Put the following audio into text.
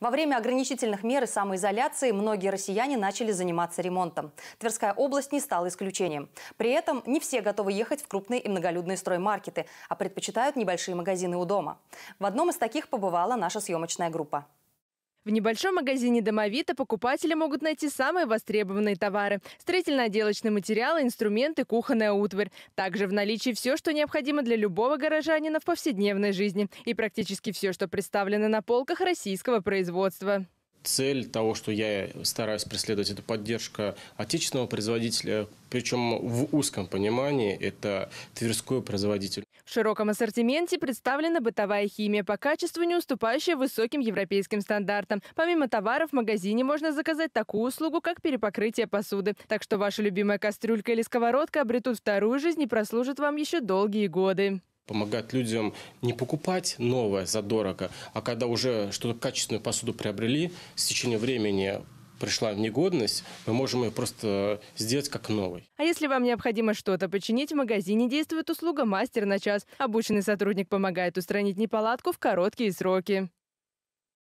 Во время ограничительных мер и самоизоляции многие россияне начали заниматься ремонтом. Тверская область не стала исключением. При этом не все готовы ехать в крупные и многолюдные строймаркеты, а предпочитают небольшие магазины у дома. В одном из таких побывала наша съемочная группа. В небольшом магазине «Домовита» покупатели могут найти самые востребованные товары – строительно-отделочные материалы, инструменты, кухонная утварь. Также в наличии все, что необходимо для любого горожанина в повседневной жизни и практически все, что представлено на полках российского производства цель того, что я стараюсь преследовать, это поддержка отечественного производителя, причем в узком понимании это тверской производитель. В широком ассортименте представлена бытовая химия по качеству, не уступающая высоким европейским стандартам. Помимо товаров в магазине можно заказать такую услугу, как перепокрытие посуды. Так что ваша любимая кастрюлька или сковородка обретут вторую жизнь и прослужат вам еще долгие годы помогать людям не покупать новое задорого, а когда уже что-то качественную посуду приобрели, с течением времени пришла негодность, мы можем ее просто сделать как новый. А если вам необходимо что-то починить, в магазине действует услуга «Мастер на час». Обученный сотрудник помогает устранить неполадку в короткие сроки.